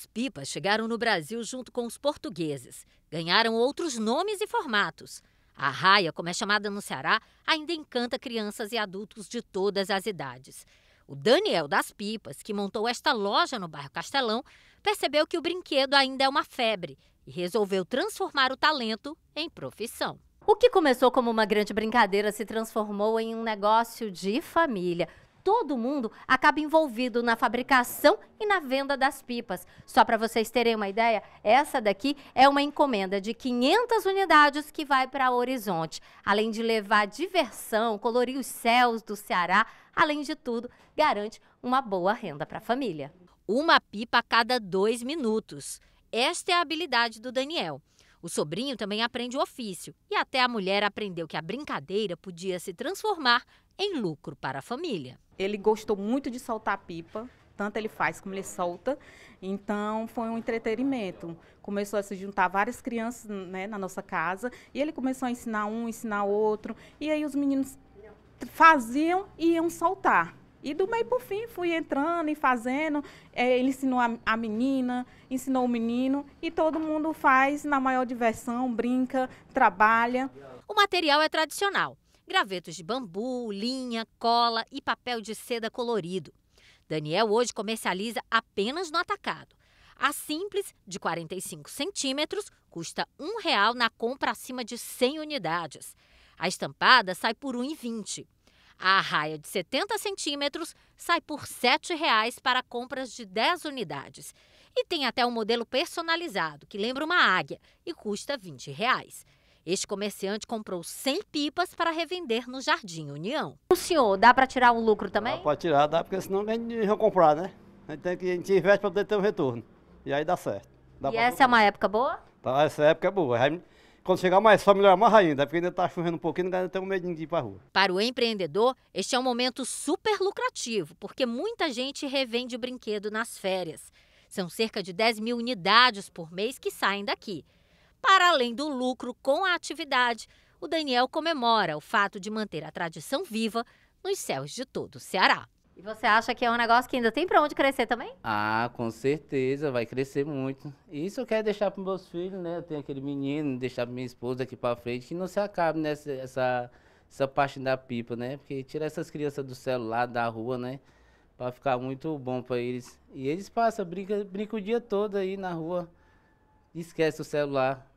As pipas chegaram no Brasil junto com os portugueses, ganharam outros nomes e formatos. A raia, como é chamada no Ceará, ainda encanta crianças e adultos de todas as idades. O Daniel das Pipas, que montou esta loja no bairro Castelão, percebeu que o brinquedo ainda é uma febre e resolveu transformar o talento em profissão. O que começou como uma grande brincadeira se transformou em um negócio de família todo mundo acaba envolvido na fabricação e na venda das pipas. Só para vocês terem uma ideia, essa daqui é uma encomenda de 500 unidades que vai para Horizonte. Além de levar diversão, colorir os céus do Ceará, além de tudo, garante uma boa renda para a família. Uma pipa a cada dois minutos. Esta é a habilidade do Daniel. O sobrinho também aprende o ofício e até a mulher aprendeu que a brincadeira podia se transformar em lucro para a família. Ele gostou muito de soltar pipa, tanto ele faz como ele solta. Então foi um entretenimento. Começou a se juntar várias crianças né, na nossa casa e ele começou a ensinar um, ensinar outro. E aí os meninos faziam e iam soltar. E do meio o fim, fui entrando e fazendo. É, ele ensinou a, a, menina, ensinou o menino, e todo mundo faz na maior diversão, brinca, trabalha. O material é tradicional: gravetos de bambu, linha, cola e papel de seda colorido. Daniel hoje comercializa apenas no atacado. A simples, de 45 centímetros, custa R$ real na compra acima de 100 unidades. A estampada sai por R$ 1,20. A raia de 70 centímetros sai por R$ 7,00 para compras de 10 unidades. E tem até um modelo personalizado, que lembra uma águia, e custa R$ 20,00. Reais. Este comerciante comprou 100 pipas para revender no Jardim União. O senhor, dá para tirar um lucro também? Dá para tirar, dá, porque senão a gente não comprar, né? A gente, tem que, a gente investe para poder ter um retorno. E aí dá certo. Dá e essa é comprar. é uma época boa? Tá, essa época é boa. Quando chegar mais só, melhorar mais ainda, porque ainda está chovendo um pouquinho, ainda tem um medinho de ir para a rua. Para o empreendedor, este é um momento super lucrativo, porque muita gente revende o brinquedo nas férias. São cerca de 10 mil unidades por mês que saem daqui. Para além do lucro com a atividade, o Daniel comemora o fato de manter a tradição viva nos céus de todo o Ceará. E você acha que é um negócio que ainda tem para onde crescer também? Ah, com certeza, vai crescer muito. E isso eu quero deixar para meus filhos, né? Eu tenho aquele menino, deixar para minha esposa aqui para frente, que não se acabe nessa essa, essa parte da pipa, né? Porque tirar essas crianças do celular, da rua, né? Para ficar muito bom para eles. E eles passam, brincam, brinca o dia todo aí na rua, esquece o celular.